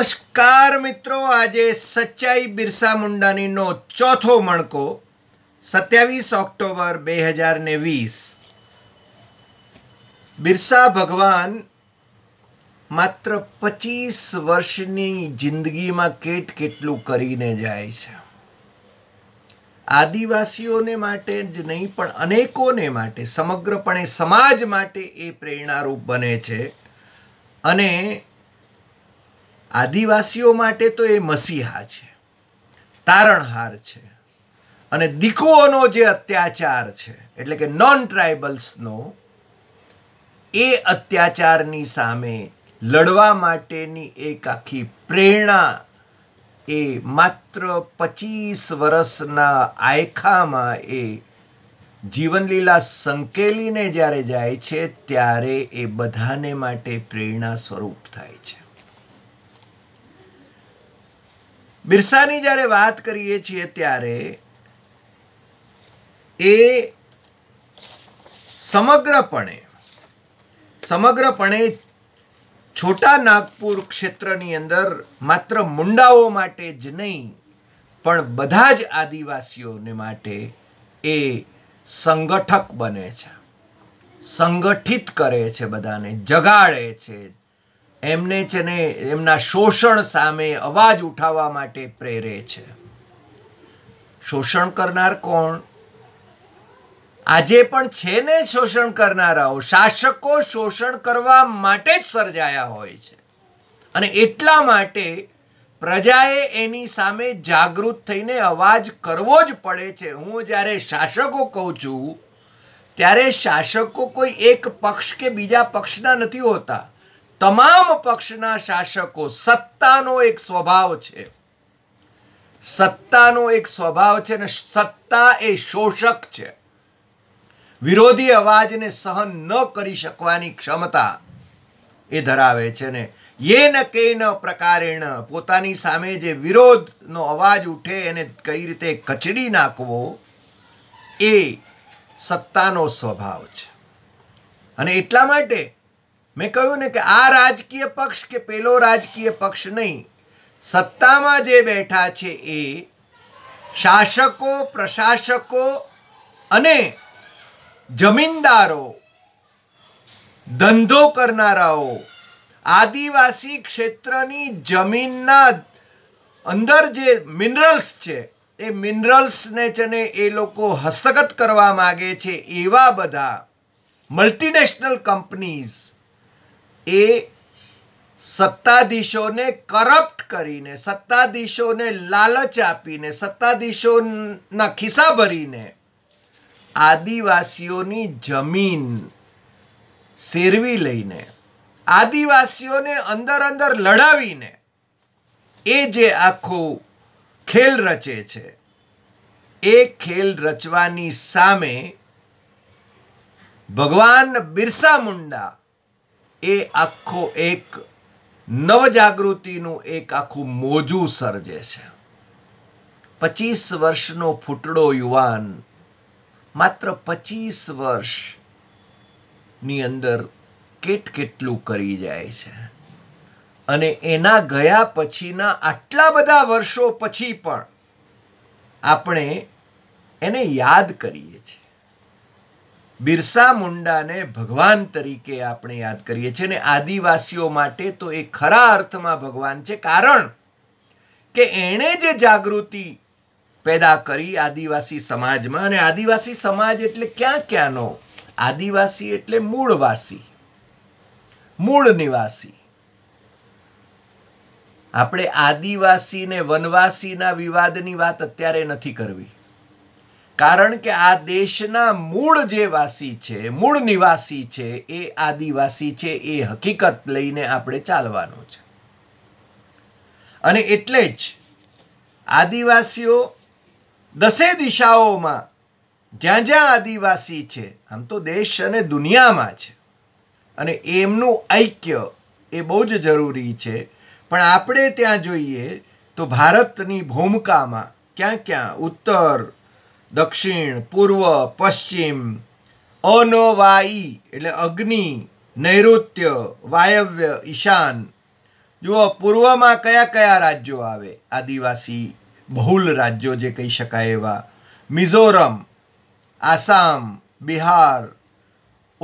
નમસ્કાર મિત્રો આજે સચ્ચાઈ બિરસા મુંડાનીનો ચોથો મણકો સત્યાવીસ ઓક્ટોબર બે હજાર ને વીસ બિરસા ભગવાન માત્ર પચીસ વર્ષની જિંદગીમાં કેટ કેટલું કરીને જાય છે આદિવાસીઓને માટે જ નહીં પણ અનેકોને માટે સમગ્રપણે સમાજ માટે એ પ્રેરણારૂપ બને છે અને આદિવાસીઓ માટે તો એ મસીહા છે તારણહાર છે અને દીકોનો જે અત્યાચાર છે એટલે કે નોન ટ્રાઇબલ્સનો એ અત્યાચારની સામે લડવા માટેની એક આખી પ્રેરણા એ માત્ર પચીસ વર્ષના આયખામાં એ જીવનલીલા સંકેલીને જ્યારે જાય છે ત્યારે એ બધાને માટે પ્રેરણા સ્વરૂપ થાય છે બિરસાની જ્યારે વાત કરીએ છીએ ત્યારે એ સમગ્રપણે સમગ્રપણે છોટા નાગપુર ક્ષેત્રની અંદર માત્ર મુંડાઓ માટે જ નહીં પણ બધા જ આદિવાસીઓને માટે એ સંગઠક બને છે સંગઠિત કરે છે બધાને જગાડે છે એમને છે ને એમના શોષણ સામે અવાજ ઉઠાવવા માટે પ્રેરે છે શોષણ કરનાર કોણ આજે પણ છે ને શોષણ કરનારાઓ શાસકો શોષણ કરવા માટે જ સર્જાયા હોય છે અને એટલા માટે પ્રજાએ એની સામે જાગૃત થઈને અવાજ કરવો જ પડે છે હું જ્યારે શાસકો કહું છું ત્યારે શાસકો કોઈ એક પક્ષ કે બીજા પક્ષના નથી હોતા તમામ પક્ષના શાસકો સત્તાનો એક સ્વભાવ છે સત્તાનો એક સ્વભાવ છે અને સત્તા એ શોષક છે વિરોધી અવાજને સહન ન કરી શકવાની ક્ષમતા એ ધરાવે છે ને ન કે ન પ્રકારેણ પોતાની સામે જે વિરોધનો અવાજ ઉઠે એને કઈ રીતે કચડી નાખવો એ સત્તાનો સ્વભાવ છે અને એટલા માટે મેં કહ્યું ને કે આ રાજકીય પક્ષ કે પેલો રાજકીય પક્ષ નહીં સત્તામાં જે બેઠા છે એ શાસકો પ્રશાસકો અને જમીનદારો ધંધો કરનારાઓ આદિવાસી ક્ષેત્રની જમીનના અંદર જે મિનરલ્સ છે એ મિનરલ્સને છે ને એ લોકો હસ્તગત કરવા માગે છે એવા બધા મલ્ટીનેશનલ કંપનીઝ એ સત્તાધીશોને કરપ્ટ કરીને સત્તાધીશોને લાલચ આપીને સત્તાધીશોના ખિસ્સા ભરીને આદિવાસીઓની જમીન સેરવી લઈને આદિવાસીઓને અંદર અંદર લડાવીને એ જે આખો ખેલ રચે છે એ ખેલ રચવાની સામે ભગવાન બિરસા મુંડા એ આખો એક નવજાગૃતિનું એક આખું મોજું સર્જે છે પચીસ વર્ષનો ફૂટડો યુવાન માત્ર પચીસ વર્ષની અંદર કેટ કેટલું કરી જાય છે અને એના ગયા પછીના આટલા બધા વર્ષો પછી પણ આપણે એને યાદ કરીએ છીએ બિરસા મુંડાને ભગવાન તરીકે આપણે યાદ કરીએ છીએ ને આદિવાસીઓ માટે તો એ ખરા અર્થમાં ભગવાન છે કારણ કે એણે જે જાગૃતિ પેદા કરી આદિવાસી સમાજમાં અને આદિવાસી સમાજ એટલે ક્યાં ક્યાંનો આદિવાસી એટલે મૂળવાસી મૂળ નિવાસી આપણે આદિવાસી ને વનવાસીના વિવાદની વાત અત્યારે નથી કરવી કારણ કે આ દેશના મૂળ જે વાસી છે મૂળ નિવાસી છે એ આદિવાસી છે એ હકીકત લઈને આપણે ચાલવાનું છે અને એટલે જ આદિવાસીઓ દસે દિશાઓમાં જ્યાં જ્યાં આદિવાસી છે આમ તો દેશ અને દુનિયામાં છે અને એમનું ઐક્ય એ બહુ જ જરૂરી છે પણ આપણે ત્યાં જોઈએ તો ભારતની ભૂમિકામાં ક્યાં ક્યાં ઉત્તર દક્ષિણ પૂર્વ પશ્ચિમ અનવાયી એટલે અગ્નિ નૈઋત્ય વાયવ્ય ઈશાન જુઓ પૂર્વમાં કયા કયા રાજ્યો આવે આદિવાસી બહુલ રાજ્યો જે કહી શકાય એવા મિઝોરમ આસામ બિહાર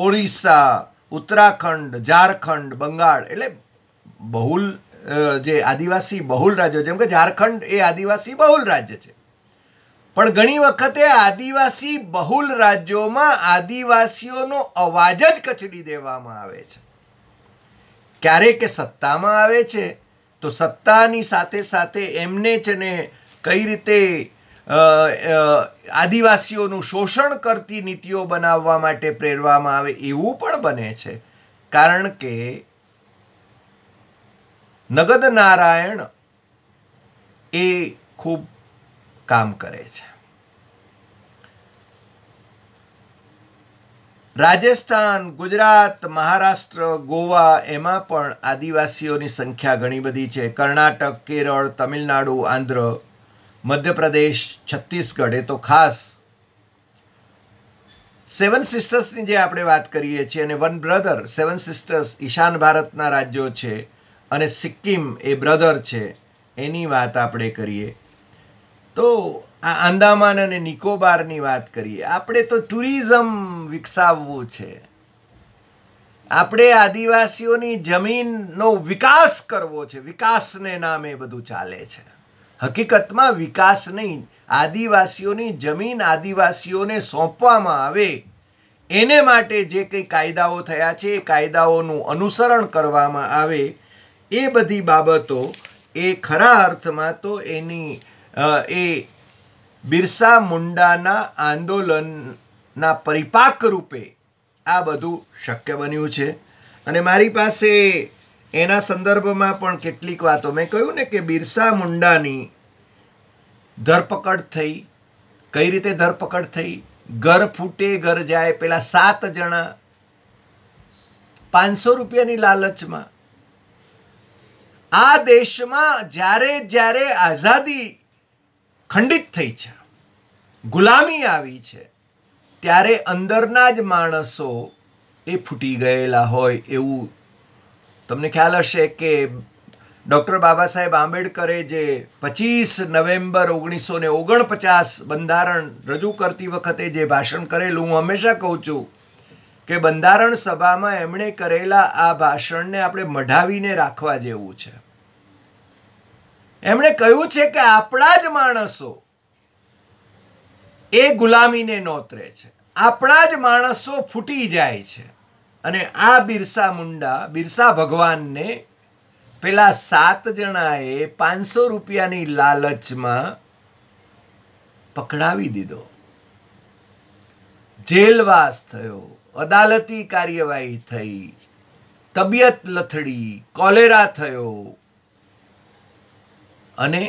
ઓરિસ્સા ઉત્તરાખંડ ઝારખંડ બંગાળ એટલે બહુલ જે આદિવાસી બહુલ રાજ્યો જેમ કે ઝારખંડ એ આદિવાસી બહુલ રાજ્ય છે પણ ઘણી વખતે આદિવાસી બહુલ રાજ્યોમાં આદિવાસીઓનો અવાજ જ કચડી દેવામાં આવે છે ક્યારેક કે સત્તામાં આવે છે તો સત્તાની સાથે સાથે એમને જ ને કઈ રીતે આદિવાસીઓનું શોષણ કરતી નીતિઓ બનાવવા માટે પ્રેરવામાં આવે એવું પણ બને છે કારણ કે નગદ નારાયણ એ ખૂબ કામ કરે છે રાજસ્થાન ગુજરાત મહારાષ્ટ્ર ગોવા એમાં પણ આદિવાસીઓની સંખ્યા ઘણી બધી છે કર્ણાટક કેરળ તમિલનાડુ આંધ્ર મધ્યપ્રદેશ છત્તીસગઢ એ તો ખાસ સેવન સિસ્ટર્સની જે આપણે વાત કરીએ છીએ અને વન બ્રધર સેવન સિસ્ટર્સ ઈશાન ભારતના રાજ્યો છે અને સિક્કિમ એ બ્રધર છે એની વાત આપણે કરીએ તો આ આંદામાન અને નિકોબારની વાત કરીએ આપણે તો ટુરિઝમ વિકસાવવું છે આપણે આદિવાસીઓની જમીનનો વિકાસ કરવો છે વિકાસને નામે બધું ચાલે છે હકીકતમાં વિકાસ નહીં આદિવાસીઓની જમીન આદિવાસીઓને સોંપવામાં આવે એને માટે જે કંઈ કાયદાઓ થયા છે એ કાયદાઓનું અનુસરણ કરવામાં આવે એ બધી બાબતો એ ખરા અર્થમાં તો એની એ બિરસા મુંડાના આંદોલનના પરિપાક રૂપે આ બધું શક્ય બન્યું છે અને મારી પાસે એના સંદર્ભમાં પણ કેટલીક વાતો મેં કહ્યું ને કે બિરસા મુંડાની ધરપકડ થઈ કઈ રીતે ધરપકડ થઈ ઘર ફૂટે ઘર જાય પેલા સાત જણા પાંચસો રૂપિયાની લાલચમાં આ દેશમાં જ્યારે જ્યારે આઝાદી ખંડિત થઈ છે ગુલામી આવી છે ત્યારે અંદરના જ માણસો એ ફૂટી ગયેલા હોય એવું તમને ખ્યાલ હશે કે ડૉક્ટર બાબા સાહેબ આંબેડકરે જે પચીસ નવેમ્બર ઓગણીસો ને ઓગણપચાસ બંધારણ રજૂ કરતી વખતે જે ભાષણ કરેલું હું હંમેશા કહું છું કે બંધારણ સભામાં એમણે કરેલા આ ભાષણને આપણે મઢાવીને રાખવા જેવું છે એમણે કહ્યું છે કે આપણા જ માણસો એ ગુલામીને નોતરે છે આપણા જ માણસો ફૂટી જાય છે અને આ બિરસા મુંડા બિરસા ભગવાનને પેલા સાત જણાએ પાંચસો રૂપિયાની લાલચમાં પકડાવી દીધો જેલવાસ થયો અદાલતી કાર્યવાહી થઈ તબિયત લથડી કોલેરા થયો અને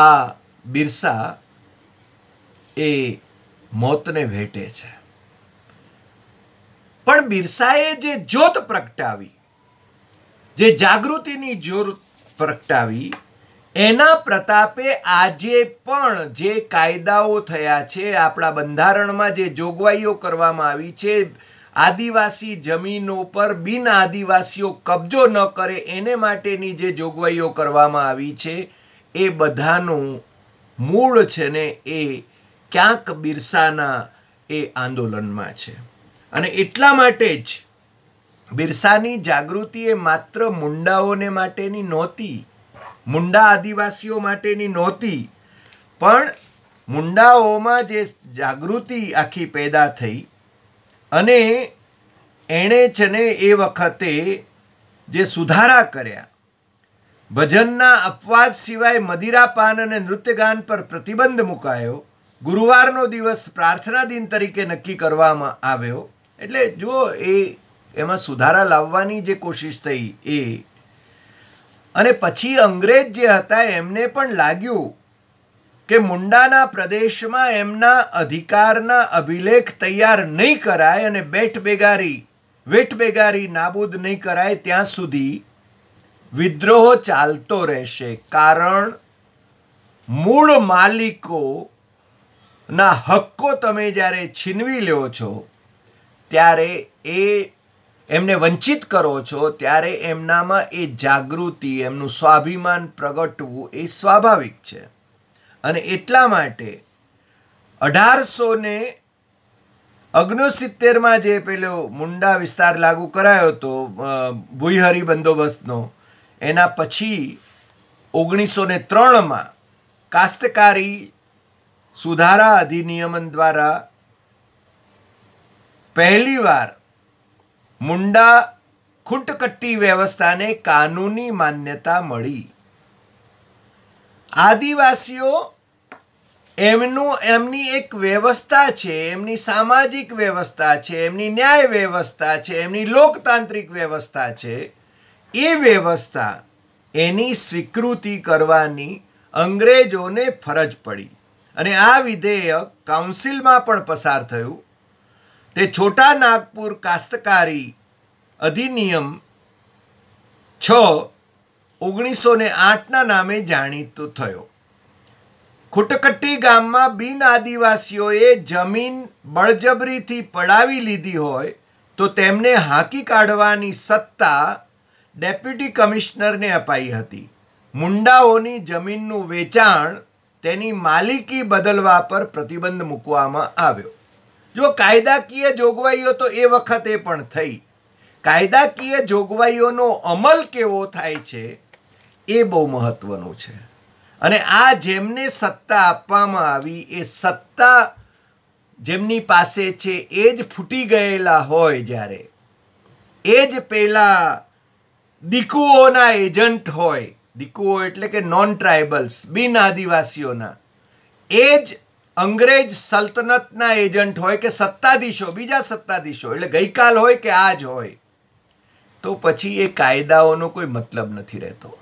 આ બિરસા એ મોતને ભેટે છે પણ બિરસાએ જે જ્યોત પ્રગટાવી જે જાગૃતિની જ્યોત પ્રગટાવી એના પ્રતાપે આજે પણ જે કાયદાઓ થયા છે આપણા બંધારણમાં જે જોગવાઈઓ કરવામાં આવી છે આદિવાસી જમીનો પર બિન આદિવાસીઓ કબજો ન કરે એને માટેની જે જોગવાઈઓ કરવામાં આવી છે એ બધાનું મૂળ છે ને એ ક્યાંક બિરસાના એ આંદોલનમાં છે અને એટલા માટે જ બિરસાની જાગૃતિ એ માત્ર મુંડાઓને માટેની નહોતી મુંડા આદિવાસીઓ માટેની નહોતી પણ મુંડાઓમાં જે જાગૃતિ આખી પેદા થઈ અને એણે છે એ વખતે જે સુધારા કર્યા ભજનના અપવાદ સિવાય મદિરાપાન અને નૃત્યગાન પર પ્રતિબંધ મુકાયો ગુરુવારનો દિવસ પ્રાર્થના દિન તરીકે નક્કી કરવામાં આવ્યો એટલે જુઓ એ એમાં સુધારા લાવવાની જે કોશિશ થઈ એ અને પછી અંગ્રેજ જે હતા એમને પણ લાગ્યું કે મુંડાના પ્રદેશમાં એમના અધિકારના અભિલેખ તૈયાર નહીં કરાય અને બેટ બેગારી વેટ બેગારી નાબૂદ નહીં કરાય ત્યાં સુધી વિદ્રોહ ચાલતો રહેશે કારણ મૂળ માલિકોના હક્કો તમે જ્યારે છીનવી લો છો ત્યારે એ એમને વંચિત કરો છો ત્યારે એમનામાં એ જાગૃતિ એમનું સ્વાભિમાન પ્રગટવું એ સ્વાભાવિક છે અને એટલા માટે અઢારસો ને અગ્નોસિત્તેરમાં જે પેલો મુંડા વિસ્તાર લાગુ કરાયો હતો ભૂયહરી બંદોબસ્તનો એના પછી ઓગણીસો ને ત્રણમાં કાસ્તકારી સુધારા અધિનિયમ દ્વારા પહેલીવાર મુંડા ખૂંટકટ્ટી વ્યવસ્થાને કાનૂની માન્યતા મળી આદિવાસીઓ એમનું એમની એક વ્યવસ્થા છે એમની સામાજિક વ્યવસ્થા છે એમની ન્યાય વ્યવસ્થા છે એમની લોકતાંત્રિક વ્યવસ્થા છે એ વ્યવસ્થા એની સ્વીકૃતિ કરવાની અંગ્રેજોને ફરજ પડી અને આ વિધેયક કાઉન્સિલમાં પણ પસાર થયું તે છોટા નાગપુર કાસ્તકારી અધિનિયમ છ ઓગણીસો ને આઠના નામે જાણીતો થયો ખુટકટ્ટી ગામમાં બિન આદિવાસીઓએ જમીન બળજબરીથી પડાવી લીધી હોય તો તેમને હાંકી કાઢવાની સત્તા ડેપ્યુટી કમિશનરને અપાઈ હતી મુંડાઓની જમીનનું વેચાણ તેની માલિકી બદલવા પર પ્રતિબંધ મૂકવામાં આવ્યો જો કાયદાકીય જોગવાઈઓ તો એ વખતે પણ થઈ કાયદાકીય જોગવાઈઓનો અમલ કેવો થાય છે એ બહુ મહત્ત્વનું છે અને આ જેમને સત્તા આપવામાં આવી એ સત્તા જેમની પાસે છે એ જ ફૂટી ગયેલા હોય જ્યારે એ જ પહેલાં દીકુઓના એજન્ટ હોય દીકુઓ એટલે કે નોન ટ્રાઇબલ્સ બિન આદિવાસીઓના એ જ અંગ્રેજ સલ્તનતના એજન્ટ હોય કે સત્તાધીશો બીજા સત્તાધીશો એટલે ગઈકાલ હોય કે આજ હોય તો પછી એ કાયદાઓનો કોઈ મતલબ નથી રહેતો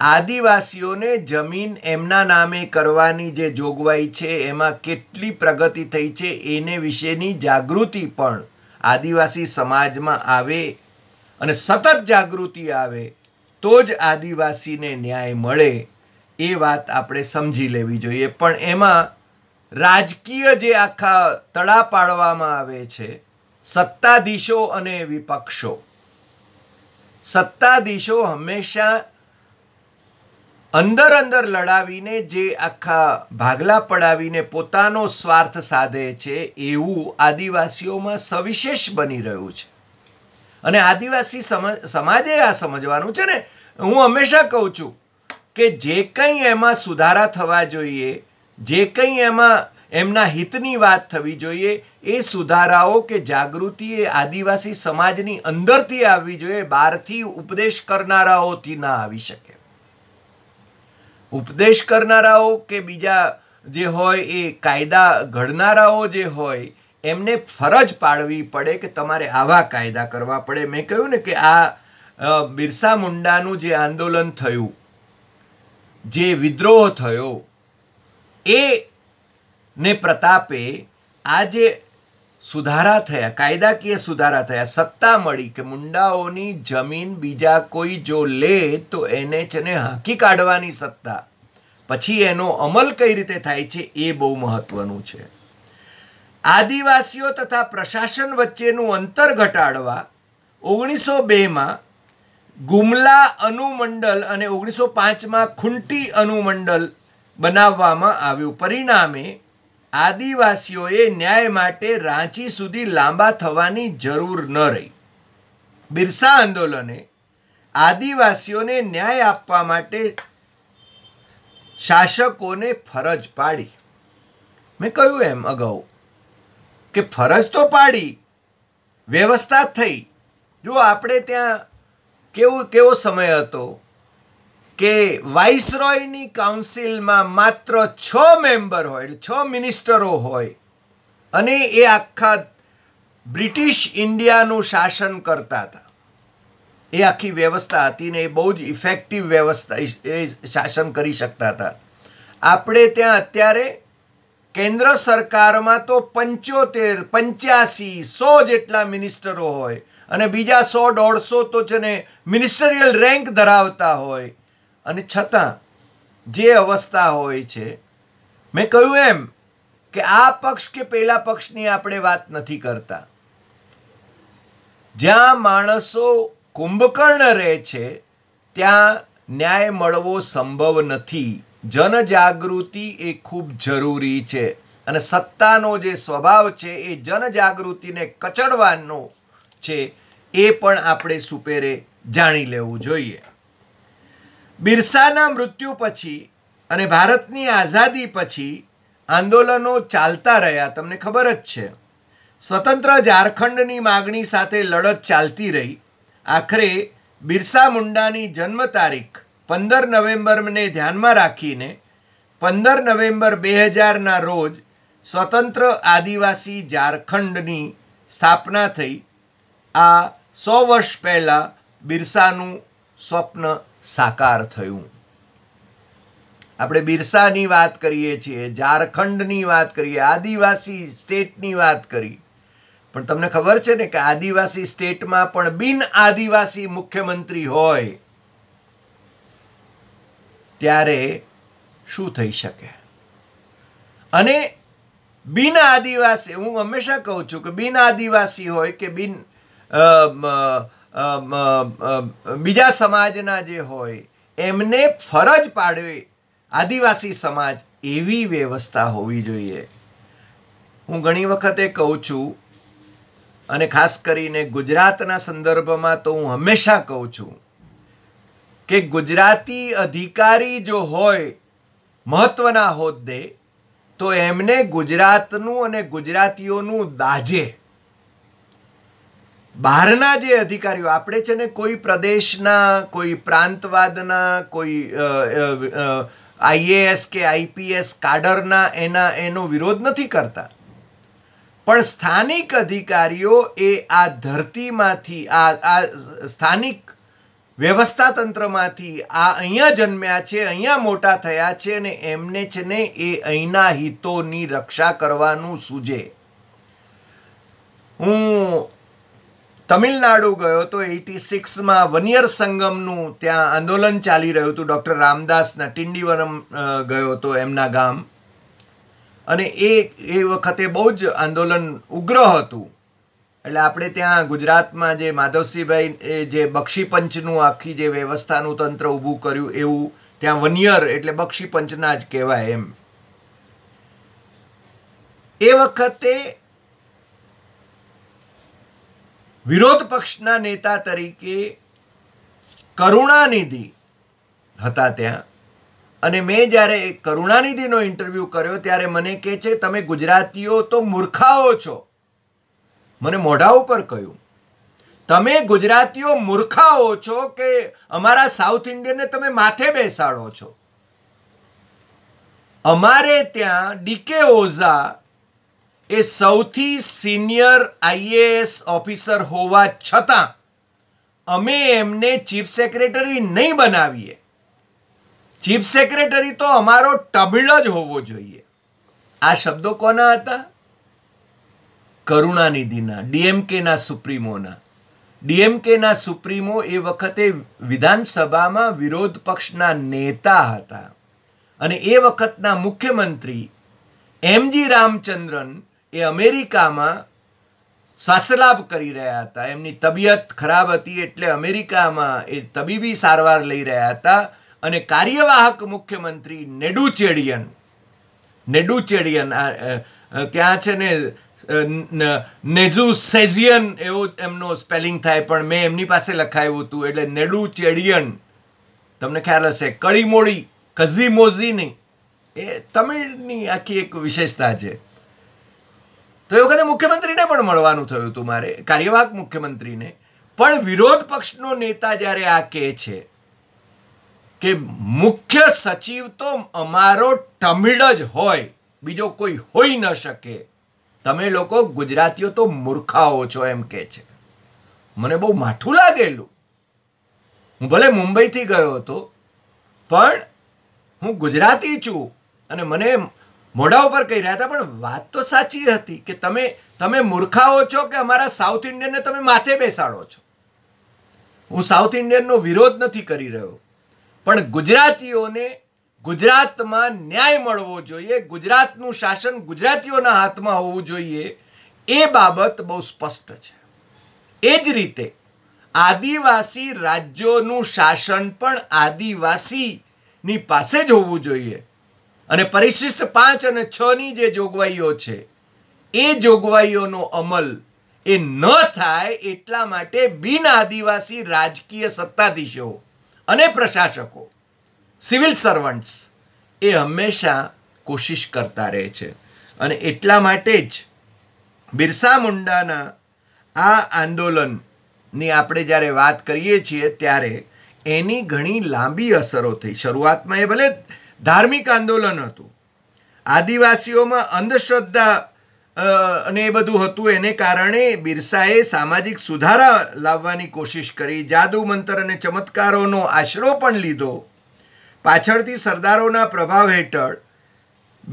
આદિવાસીઓને જમીન એમના નામે કરવાની જે જોગવાઈ છે એમાં કેટલી પ્રગતિ થઈ છે એને વિશેની જાગૃતિ પણ આદિવાસી સમાજમાં આવે અને સતત જાગૃતિ આવે તો જ આદિવાસીને ન્યાય મળે એ વાત આપણે સમજી લેવી જોઈએ પણ એમાં રાજકીય જે આખા તળા પાડવામાં આવે છે સત્તાધીશો અને વિપક્ષો સત્તાધીશો હંમેશા અંદર અંદર લડાવીને જે આખા ભાગલા પડાવીને પોતાનો સ્વાર્થ સાધે છે એવું આદિવાસીઓમાં સવિશેષ બની રહ્યું છે અને આદિવાસી સમાજે આ સમજવાનું છે ને હું હંમેશા કહું છું કે જે કંઈ એમાં સુધારા થવા જોઈએ જે કંઈ એમાં એમના હિતની વાત થવી જોઈએ એ સુધારાઓ કે જાગૃતિ એ આદિવાસી સમાજની અંદરથી આવવી જોઈએ બહારથી ઉપદેશ કરનારાઓથી ના આવી શકે ઉપદેશ કરનારાઓ કે બીજા જે હોય એ કાયદા ઘડનારાઓ જે હોય એમને ફરજ પાડવી પડે કે તમારે આવા કાયદા કરવા પડે મેં કહ્યું ને કે આ બિરસા મુંડાનું જે આંદોલન થયું જે વિદ્રોહ થયો એ ને પ્રતાપે આ જે સુધારા થયા કાયદાકીય સુધારા થયા સત્તા મળી કે મુંડાઓની જમીન બીજા કોઈ જો લે તો એને છે ને હાંકી કાઢવાની સત્તા પછી એનો અમલ કઈ રીતે થાય છે એ બહુ મહત્વનું છે આદિવાસીઓ તથા પ્રશાસન વચ્ચેનું અંતર ઘટાડવા ઓગણીસો બેમાં ગુમલા અનુમંડલ અને ઓગણીસો પાંચમાં ખુંટી અનુમંડલ બનાવવામાં આવ્યું પરિણામે આદિવાસીઓએ ન્યાય માટે રાંચી સુધી લાંબા થવાની જરૂર ન રહી બિરસા આંદોલને આદિવાસીઓને ન્યાય આપવા માટે શાસકોને ફરજ પાડી મેં કહ્યું એમ અગાઉ કે ફરજ તો પાડી વ્યવસ્થા થઈ જો આપણે ત્યાં કેવો કેવો સમય હતો કે વાઇસરોયની કાઉન્સિલમાં માત્ર છ મેમ્બર હોય એટલે છ મિનિસ્ટરો હોય અને એ આખા બ્રિટિશ ઇન્ડિયાનું શાસન કરતા હતા એ આખી વ્યવસ્થા હતી ને એ બહુ જ ઇફેક્ટિવ વ્યવસ્થા એ શાસન કરી શકતા હતા આપણે ત્યાં અત્યારે કેન્દ્ર સરકારમાં તો પંચોતેર પંચ્યાસી સો જેટલા મિનિસ્ટરો હોય અને બીજા સો દોઢસો તો છે ને મિનિસ્ટરિયલ રેન્ક ધરાવતા હોય અને છતાં જે અવસ્થા હોય છે મેં કહ્યું એમ કે આ પક્ષ કે પેલા પક્ષની આપણે વાત નથી કરતા જ્યાં માણસો કુંભકર્ણ રહે છે ત્યાં ન્યાય મળવો સંભવ નથી જનજાગૃતિ એ ખૂબ જરૂરી છે અને સત્તાનો જે સ્વભાવ છે એ જનજાગૃતિને કચડવાનો છે એ પણ આપણે સુપેરે જાણી લેવું જોઈએ બિરસાના મૃત્યુ પછી અને ભારતની આઝાદી પછી આંદોલનો ચાલતા રહ્યા તમને ખબર જ છે સ્વતંત્ર ઝારખંડની માગણી સાથે લડત ચાલતી રહી આખરે બિરસા મુંડાની જન્મ તારીખ પંદર નવેમ્બરને ધ્યાનમાં રાખીને પંદર નવેમ્બર બે હજારના રોજ સ્વતંત્ર આદિવાસી ઝારખંડની સ્થાપના થઈ આ સો વર્ષ પહેલાં બિરસાનું સ્વપ્ન સાકાર થયું આપણે બિરસાની વાત કરીએ છીએ ઝારખંડની વાત કરીએ આદિવાસી સ્ટેટની વાત કરી પણ તમને ખબર છે ને કે આદિવાસી સ્ટેટમાં પણ બિન આદિવાસી મુખ્યમંત્રી હોય ત્યારે શું થઈ શકે અને બિન આદિવાસી હું હંમેશા કહું છું કે બિન આદિવાસી હોય કે બિન બીજા સમાજના જે હોય એમને ફરજ પાડવી આદિવાસી સમાજ એવી વ્યવસ્થા હોવી જોઈએ હું ઘણી વખતે કહું છું અને ખાસ કરીને ગુજરાતના સંદર્ભમાં તો હું હંમેશા કહું છું કે ગુજરાતી અધિકારી જો હોય મહત્વના હોદ્દે તો એમને ગુજરાતનું અને ગુજરાતીઓનું દાજે બહારના જે અધિકારીઓ આપણે છે ને કોઈ પ્રદેશના કોઈ પ્રાંતવાદના કોઈ આઈએએસ કે આઈપીએસ કાડરના એના એનો વિરોધ નથી કરતા પણ સ્થાનિક અધિકારીઓ એ આ ધરતીમાંથી આ આ સ્થાનિક વ્યવસ્થા તંત્રમાંથી આ અહીંયા જન્મ્યા છે અહીંયા મોટા થયા છે અને એમને છે ને એ અહીંના હિતોની રક્ષા કરવાનું સૂજે હું તમિલનાડુ ગયો તો એટી સિક્સમાં વનિયર સંગમનું ત્યાં આંદોલન ચાલી રહ્યું હતું ડૉક્ટર રામદાસના ટિંડીવરમ ગયો હતો એમના ગામ અને એ એ વખતે બહુ જ આંદોલન ઉગ્ર હતું એટલે આપણે ત્યાં ગુજરાતમાં જે માધવસિંહભાઈ એ જે બક્ષીપંચનું આખી જે વ્યવસ્થાનું તંત્ર ઊભું કર્યું એવું ત્યાં વનિયર એટલે બક્ષીપંચના જ કહેવાય એમ એ વખતે વિરોધ પક્ષના નેતા તરીકે કરુણાનિધિ હતા ત્યાં અને મેં જ્યારે કરુણાનિધિનો ઇન્ટરવ્યૂ કર્યો ત્યારે મને કહે છે તમે ગુજરાતીઓ તો મૂર્ખાઓ છો મને મોઢા ઉપર કહ્યું તમે ગુજરાતીઓ મૂર્ખાઓ છો કે અમારા સાઉથ ઇન્ડિયનને તમે માથે બેસાડો છો અમારે ત્યાં ડીકે ઓઝા એ સૌથી સિનિયર આઈએએસ ઓફિસર હોવા છતાં અમે એમને ચીફ સેક્રેટરી નહીં બનાવીએ ચીફ સેક્રેટરી તો અમારો તમિળ જ હોવો જોઈએ આ શબ્દો કોના હતા કરુણાનિધિના ડીએમકેના સુપ્રીમોના ડીએમકેના સુપ્રીમો એ વખતે વિધાનસભામાં વિરોધ પક્ષના નેતા હતા અને એ વખતના મુખ્યમંત્રી એમજી રામચંદ્રન એ અમેરિકામાં સ્વાસ્થ્યલાભ કરી રહ્યા હતા એમની તબિયત ખરાબ હતી એટલે અમેરિકામાં એ તબીબી સારવાર લઈ રહ્યા હતા અને કાર્યવાહક મુખ્યમંત્રી નેડુચેડિયન નેડુચેડિયન ત્યાં છે ને નેઝુ સેઝિયન એવો એમનો સ્પેલિંગ થાય પણ મેં એમની પાસે લખાયું હતું એટલે નેડુચેડિયન તમને ખ્યાલ હશે કળીમોળી કઝીમોઝીની એ તમિળની આખી એક વિશેષતા છે તો એ વખતે મુખ્યમંત્રીને પણ મળવાનું થયું હતું મારે કાર્યવાહક મુખ્યમંત્રીને પણ વિરોધ પક્ષનો નેતા જ્યારે આ કહે છે કે મુખ્ય સચિવ તો અમારો તમિળ જ હોય બીજો કોઈ હોઈ ન શકે તમે લોકો ગુજરાતીઓ તો મૂર્ખાઓ છો એમ કહે છે મને બહુ માઠું લાગેલું હું ભલે મુંબઈથી ગયો હતો પણ હું ગુજરાતી છું અને મને મોઢા ઉપર કહી રહ્યા હતા પણ વાત તો સાચી હતી કે તમે તમે મૂર્ખાઓ છો કે અમારા સાઉથ ઇન્ડિયનને તમે માથે બેસાડો છો હું સાઉથ ઇન્ડિયનનો વિરોધ નથી કરી રહ્યો પણ ગુજરાતીઓને ગુજરાતમાં ન્યાય મળવો જોઈએ ગુજરાતનું શાસન ગુજરાતીઓના હાથમાં હોવું જોઈએ એ બાબત બહુ સ્પષ્ટ છે એ જ રીતે આદિવાસી રાજ્યોનું શાસન પણ આદિવાસીની પાસે જ હોવું જોઈએ અને પરિશિષ્ટ પાંચ અને છની જે જોગવાઈઓ છે એ જોગવાઈઓનો અમલ એ ન થાય એટલા માટે બિન આદિવાસી રાજકીય સત્તાધીશો અને પ્રશાસકો સિવિલ સર્વન્ટ્સ એ હંમેશા કોશિશ કરતા રહે છે અને એટલા માટે જ બિરસા મુંડાના આ આંદોલનની આપણે જ્યારે વાત કરીએ છીએ ત્યારે એની ઘણી લાંબી અસરો થઈ શરૂઆતમાં એ ભલે ધાર્મિક આંદોલન હતું આદિવાસીઓમાં અંધશ્રદ્ધા અને એ બધું હતું એને કારણે બિરસાએ સામાજિક સુધારા લાવવાની કોશિશ કરી જાદુ મંતર અને ચમત્કારોનો આશરો પણ લીધો પાછળથી સરદારોના પ્રભાવ હેઠળ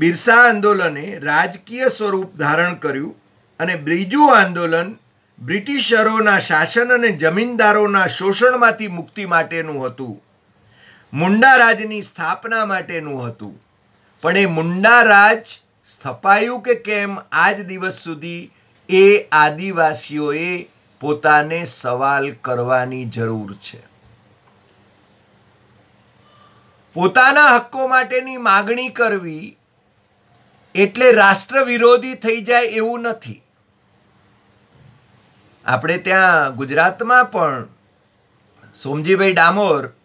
બિરસા આંદોલને રાજકીય સ્વરૂપ ધારણ કર્યું અને બ્રીજુ આંદોલન બ્રિટિશરોના શાસન અને જમીનદારોના શોષણમાંથી મુક્તિ માટેનું હતું મુંડા રાજની સ્થાપના માટેનું હતું પણ એ મુંડા રાજ સ્થપાયું કે કેમ આજ દિવસ સુધી એ આદિવાસીઓએ પોતાને સવાલ કરવાની જરૂર છે પોતાના હક્કો માટેની માગણી કરવી એટલે રાષ્ટ્ર વિરોધી થઈ જાય એવું નથી આપણે ત્યાં ગુજરાતમાં પણ સોમજીભાઈ ડામોર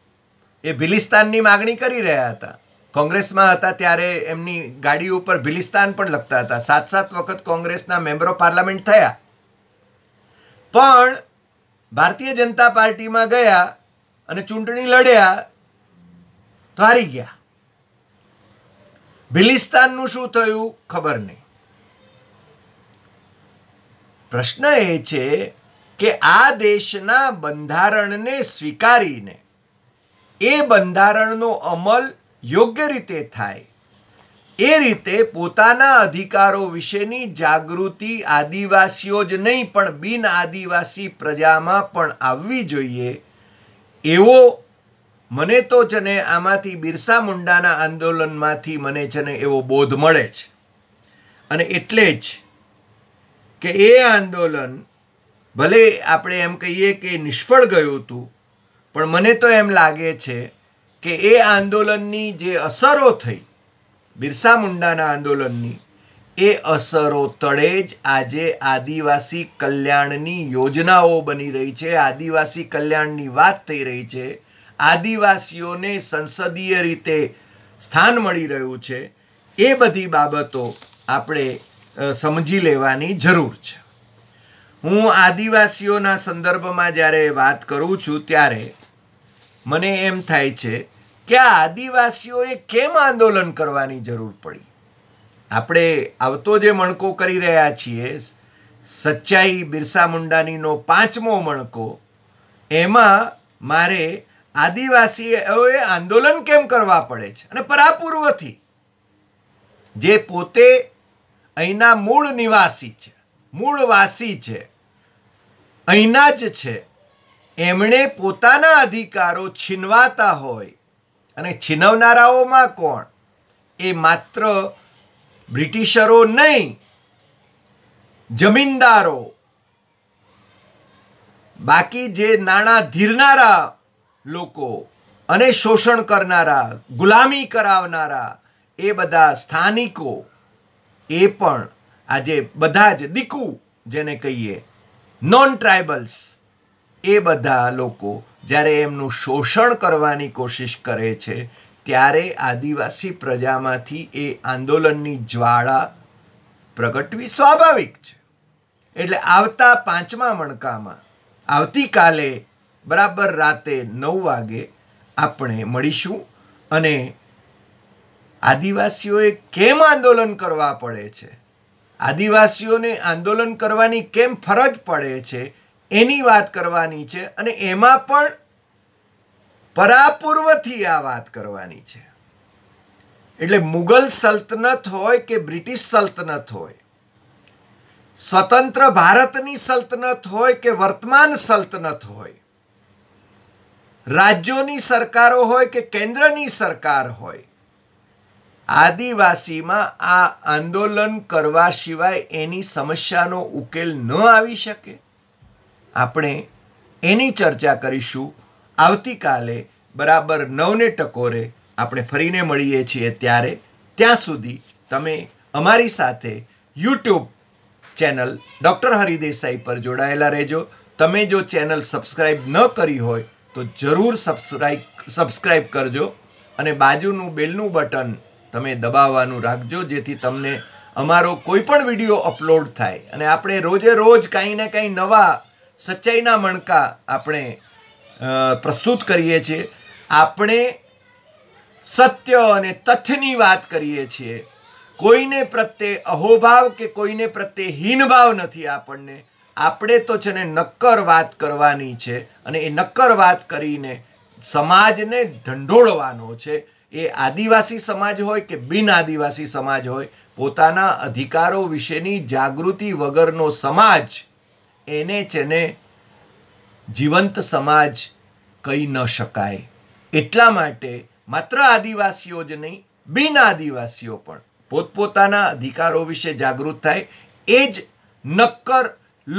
એ ભિલિસ્તાનની માગણી કરી રહ્યા હતા કોંગ્રેસમાં હતા ત્યારે એમની ગાડી ઉપર ભિલિસ્તાન પણ લખતા હતા સાત સાત વખત કોંગ્રેસના મેમ્બરો પાર્લામેન્ટ થયા પણ ભારતીય જનતા પાર્ટીમાં ગયા અને ચૂંટણી લડ્યા તો હારી ગયા ભિલિસ્તાનનું શું થયું ખબર નહીં પ્રશ્ન એ છે કે આ દેશના બંધારણને સ્વીકારીને એ બંધારણનો અમલ યોગ્ય રીતે થાય એ રીતે પોતાના અધિકારો વિશેની જાગૃતિ આદિવાસીઓ જ નહીં પણ બિન આદિવાસી પ્રજામાં પણ આવવી જોઈએ એવો મને તો છે ને આમાંથી બિરસા મુંડાના આંદોલનમાંથી મને છે ને એવો બોધ મળે છે અને એટલે જ કે એ આંદોલન ભલે આપણે એમ કહીએ કે નિષ્ફળ ગયું હતું પણ મને તો એમ લાગે છે કે એ આંદોલનની જે અસરો થઈ બિરસા મુંડાના આંદોલનની એ અસરો તળે જ આજે આદિવાસી કલ્યાણની યોજનાઓ બની રહી છે આદિવાસી કલ્યાણની વાત થઈ રહી છે આદિવાસીઓને સંસદીય રીતે સ્થાન મળી રહ્યું છે એ બધી બાબતો આપણે સમજી લેવાની જરૂર છે હું આદિવાસીઓના સંદર્ભમાં જ્યારે વાત કરું છું ત્યારે મને એમ થાય છે કે આ આદિવાસીઓએ કેમ આંદોલન કરવાની જરૂર પડી આપણે આવતો જે મણકો કરી રહ્યા છીએ સચ્ચાઈ બિરસા મુંડાનીનો પાંચમો મણકો એમાં મારે આદિવાસીઓએ આંદોલન કેમ કરવા પડે છે અને પરાપૂર્વથી જે પોતે અહીંના મૂળ નિવાસી છે મૂળવાસી છે અહીંના જ છે એમણે પોતાના અધિકારો છીનવાતા હોય અને છીનવનારાઓમાં કોણ એ માત્ર બ્રિટિશરો નહીં જમીનદારો બાકી જે નાણાં ધીરનારા લોકો અને શોષણ કરનારા ગુલામી કરાવનારા એ બધા સ્થાનિકો એ પણ આજે બધા જ દીકુ જેને કહીએ નોન ટ્રાઇબલ્સ એ બધા લોકો જ્યારે એમનું શોષણ કરવાની કોશિશ કરે છે ત્યારે આદિવાસી પ્રજામાંથી એ આંદોલનની જ્વાળા પ્રગટવી સ્વાભાવિક છે એટલે આવતા પાંચમા મણકામાં આવતીકાલે બરાબર રાતે નવ વાગે આપણે મળીશું અને આદિવાસીઓએ કેમ આંદોલન કરવા પડે છે આદિવાસીઓને આંદોલન કરવાની કેમ ફરજ પડે છે એની વાત કરવાની છે અને એમાં પણ પરાપૂર્વથી આ વાત કરવાની છે એટલે મુગલ સલ્તનત હોય કે બ્રિટિશ સલ્તનત હોય સ્વતંત્ર ભારતની સલ્તનત હોય કે વર્તમાન સલ્તનત હોય રાજ્યોની સરકારો હોય કે કેન્દ્રની સરકાર હોય આદિવાસીમાં આ આંદોલન કરવા સિવાય એની સમસ્યાનો ઉકેલ ન આવી શકે આપણે એની ચર્ચા કરીશું આવતીકાલે બરાબર નવને ટકોરે આપણે ફરીને મળીએ છીએ ત્યારે ત્યાં સુધી તમે અમારી સાથે યુટ્યુબ ચેનલ ડૉક્ટર હરિદેસાઈ પર જોડાયેલા રહેજો તમે જો ચેનલ સબસ્ક્રાઈબ ન કરી હોય તો જરૂર સબસ્ક્રાઈબ સબસ્ક્રાઈબ કરજો અને બાજુનું બેલનું બટન તમે દબાવવાનું રાખજો જેથી તમને અમારો કોઈ પણ વિડીયો અપલોડ થાય અને આપણે રોજે રોજ કાંઈ ને કાંઈ નવા સચ્ચાઈના મણકા આપણે પ્રસ્તુત કરીએ છીએ આપણે સત્ય અને તથ્યની વાત કરીએ છીએ કોઈને પ્રત્યે અહોભાવ કે કોઈને પ્રત્યે હીનભાવ નથી આપણને આપણે તો છે ને નક્કર વાત કરવાની છે અને એ નક્કર વાત કરીને સમાજને ઢંઢોળવાનો છે એ આદિવાસી સમાજ હોય કે બિન આદિવાસી સમાજ હોય પોતાના અધિકારો વિશેની જાગૃતિ વગરનો સમાજ એને જેને જીવંત સમાજ કહી ન શકાય એટલા માટે માત્ર આદિવાસીઓ જ નહીં બિન આદિવાસીઓ પણ પોતપોતાના અધિકારો વિશે જાગૃત થાય એ જ નક્કર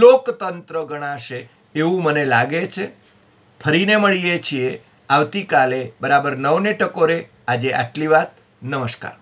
લોકતંત્ર ગણાશે એવું મને લાગે છે ફરીને મળીએ છીએ આવતીકાલે બરાબર નવને ટકોરે આજે આટલી વાત નમસ્કાર